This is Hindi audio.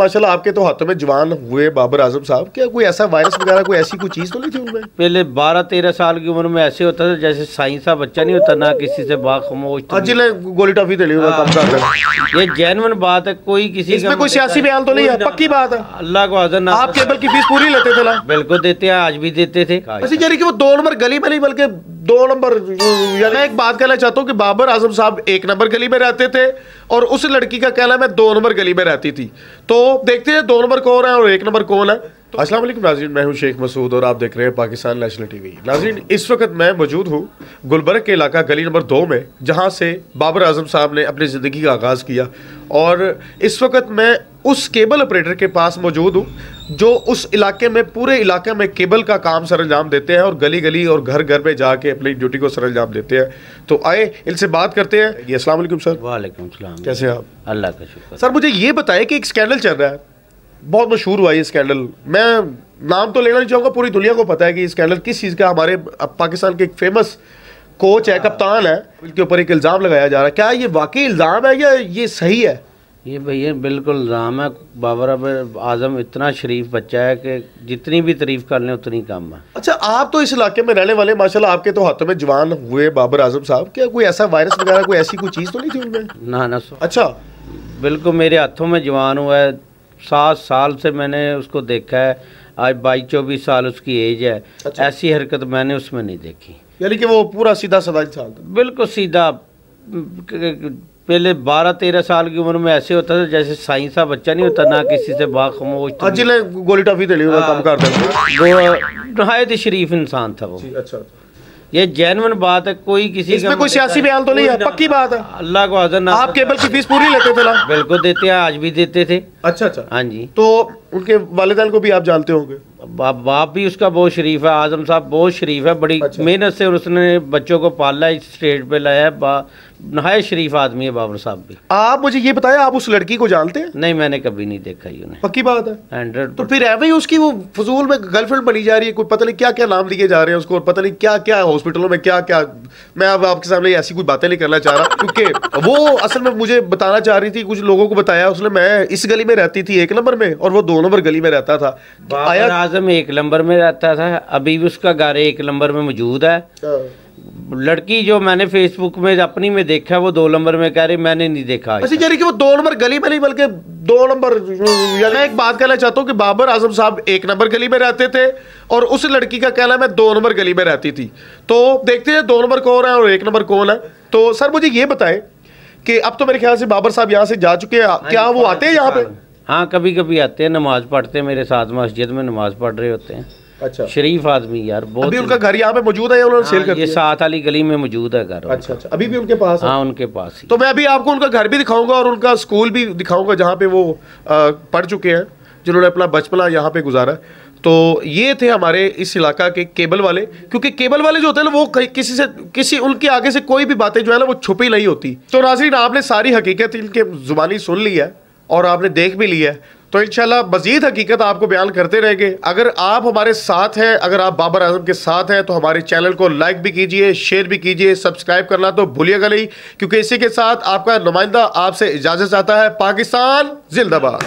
माशाल्लाह आपके तो हाथों में जवान हुए बाबर आजम साहब क्या कोई ऐसा वायरस वगैरह कोई ऐसी कोई चीज़ तो नहीं थी उनमें पहले बारह तेरह साल की उम्र में ऐसे होता था जैसे साइंस का बच्चा नहीं होता ना किसी से बाखमोश गोली टॉफी दे हाँ। ये जैनवन बात है कोई किसी इसमें कोई सियासी बयान तो नहीं है पक्की बात है अल्लाह को आजर ना आप केबल की फीस पूरी लेते थे ना बिल्कुल देते हैं आज भी देते थे वो दो नंबर गली बली बल्कि दो नंबर यानी एक बात कहना चाहता हूँ कि बाबर आजम साहब एक नंबर गली में रहते थे और उस लड़की का कहना मैं दो नंबर गली में रहती थी तो देखते हैं दो नंबर कौन है और एक नंबर कौन है तो- अस्सलाम वालेकुम नाजीन मैं हूं शेख मसूद और आप देख रहे हैं पाकिस्तान नेशनल टीवी नाजीन इस वक्त मैं मौजूद हूं गुलबर्ग के इलाका गली नंबर दो में जहां से बाबर आजम साहब ने अपनी ज़िंदगी का आगाज़ किया और इस वक्त मैं उस केबल ऑपरेटर के पास मौजूद हूँ जो उस इलाके में पूरे इलाके में केबल का काम सर अंजाम देते हैं और गली गली और घर घर में जाके अपनी ड्यूटी को सर अंजाम देते हैं तो आए इनसे बात करते हैं ये अस्सलाम वालेकुम सर वालेकुम सलाम कैसे हैं आप अल्लाह का शुक्र सर मुझे ये बताएं कि एक स्कैंडल चल रहा है बहुत मशहूर हुआ ये स्कैंडल मैं नाम तो लेना नहीं चाहूँगा पूरी दुनिया को पता है कि स्कैंडल किस चीज़ का हमारे पाकिस्तान के एक फेमस कोच है कप्तान है उनके ऊपर एक इल्ज़ाम लगाया जा रहा है क्या ये वाकई इल्ज़ाम है या ये सही है ये भैया बिल्कुल इल्ज़ाम है बाबर आजम इतना शरीफ बच्चा है कि जितनी भी तारीफ कर लें उतनी कम है अच्छा आप तो इस इलाके में रहने वाले माशाल्लाह आपके तो हाथों में जवान हुए बाबर आजम साहब क्या कोई ऐसा वायरस वगैरह कोई ऐसी कोई चीज़ तो नहीं थी उनमें ना ना अच्छा बिल्कुल मेरे हाथों में जवान हुआ है सात साल से मैंने उसको देखा है आज बाईस चौबीस साल उसकी एज है अच्छा। ऐसी हरकत मैंने उसमें नहीं देखी यानी कि वो पूरा सीधा सदा साल बिल्कुल सीधा पहले बारह तेरह साल की उम्र में ऐसे होता था जैसे साई सा बच्चा नहीं होता ना किसी से बाखमोश गोली टॉफी दे हाँ। नहायत शरीफ इंसान था वो अच्छा, अच्छा। ये जैनवन बात है कोई किसी इसमें कोई सियासी बयान तो नहीं है पक्की बात है अल्लाह को हाजिर ना आप केबल की फीस पूरी लेते थे ना बिल्कुल देते हैं आज भी देते थे अच्छा अच्छा हाँ जी तो उनके वालदान को भी आप जानते होंगे बाप बाप भी उसका बहुत शरीफ है आजम साहब बहुत शरीफ है बड़ी अच्छा। मेहनत से उसने बच्चों को पाला इस स्टेज पे लाया नहाय शरीफ आदमी है बाबर साहब भी आप मुझे ये बताया आप उस लड़की को जानते हैं नहीं मैंने कभी नहीं देखा ही उन्हें पक्की बात है हंड्रेड तो फिर एवं उसकी वो फजूल में गर्लफ्रेंड बनी जा रही है कोई पता नहीं क्या क्या नाम लिए जा रहे हैं उसको और पता नहीं क्या क्या हॉस्पिटलों में क्या क्या मैं अब आपके सामने ऐसी कोई बातें नहीं करना चाह रहा क्योंकि वो असल में मुझे बताना चाह रही थी कुछ लोगों को बताया उसने मैं इस गली में रहती थी एक नंबर में और वो दो नंबर गली में रहता था आया आजम एक नंबर में रहता था अभी भी उसका घर एक नंबर में मौजूद है हाँ। लड़की जो मैंने फेसबुक में अपनी में देखा वो दो नंबर में कह रही मैंने नहीं देखा ऐसी कह रही कि वो दो नंबर गली में नहीं बल्कि दो नंबर मैं एक बात कहना चाहता हूँ कि बाबर आजम साहब एक नंबर गली में रहते थे और उस लड़की का कहना है मैं दो नंबर गली में रहती थी तो देखते हैं दो नंबर कौन है और एक नंबर कौन है तो सर मुझे ये बताए कि अब तो मेरे ख्याल से बाबर साहब यहाँ से जा चुके हैं हाँ, क्या वो आते हैं यहाँ पे हाँ कभी कभी आते हैं नमाज पढ़ते हैं मेरे साथ मस्जिद में नमाज पढ़ रहे होते हैं अच्छा शरीफ आदमी यार बहुत अभी उनका घर यहाँ पे मौजूद है उन्होंने हाँ, सेल कर ये सात अली गली में मौजूद है घर अच्छा अच्छा अभी भी उनके पास हाँ उनके पास तो मैं अभी आपको उनका घर भी दिखाऊंगा और उनका स्कूल भी दिखाऊंगा जहाँ पे वो पढ़ चुके हैं जिन्होंने अपना बचपना यहाँ पे गुजारा तो ये थे हमारे इस इलाका के केबल वाले क्योंकि केबल वाले जो होते हैं ना वो किसी से किसी उनके आगे से कोई भी बातें जो है ना वो छुपी नहीं होती तो नाजरीन आपने सारी हकीकत इनके ज़ुबानी सुन ली है और आपने देख भी लिया है तो इनशाला मजीद हकीकत आपको बयान करते रहेंगे अगर आप हमारे साथ हैं अगर आप बाबर आजम के साथ हैं तो हमारे चैनल को लाइक भी कीजिए शेयर भी कीजिए सब्सक्राइब करना तो भूलिएगा नहीं क्योंकि इसी के साथ आपका नुमाइंदा आपसे इजाज़त चाहता है पाकिस्तान जिंदाबाद